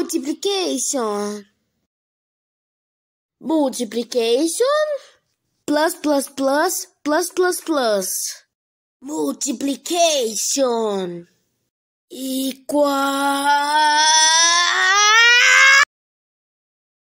multiplication. Multiplication plus plus plus plus plus plus. Multiplication equal